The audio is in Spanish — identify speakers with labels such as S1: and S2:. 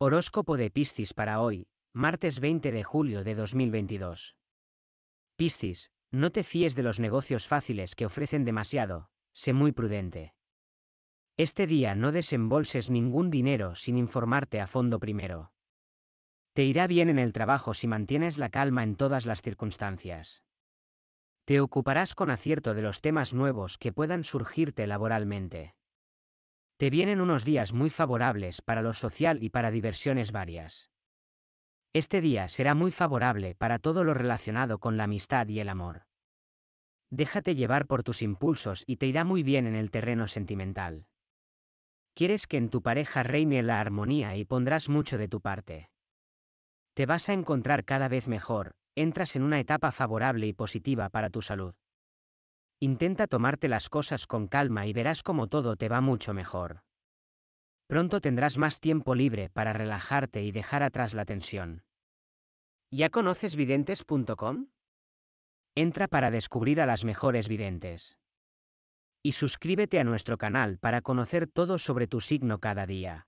S1: Horóscopo de Piscis para hoy, martes 20 de julio de 2022. Piscis, no te fíes de los negocios fáciles que ofrecen demasiado, sé muy prudente. Este día no desembolses ningún dinero sin informarte a fondo primero. Te irá bien en el trabajo si mantienes la calma en todas las circunstancias. Te ocuparás con acierto de los temas nuevos que puedan surgirte laboralmente. Te vienen unos días muy favorables para lo social y para diversiones varias. Este día será muy favorable para todo lo relacionado con la amistad y el amor. Déjate llevar por tus impulsos y te irá muy bien en el terreno sentimental. Quieres que en tu pareja reine la armonía y pondrás mucho de tu parte. Te vas a encontrar cada vez mejor, entras en una etapa favorable y positiva para tu salud. Intenta tomarte las cosas con calma y verás cómo todo te va mucho mejor. Pronto tendrás más tiempo libre para relajarte y dejar atrás la tensión. ¿Ya conoces videntes.com? Entra para descubrir a las mejores videntes. Y suscríbete a nuestro canal para conocer todo sobre tu signo cada día.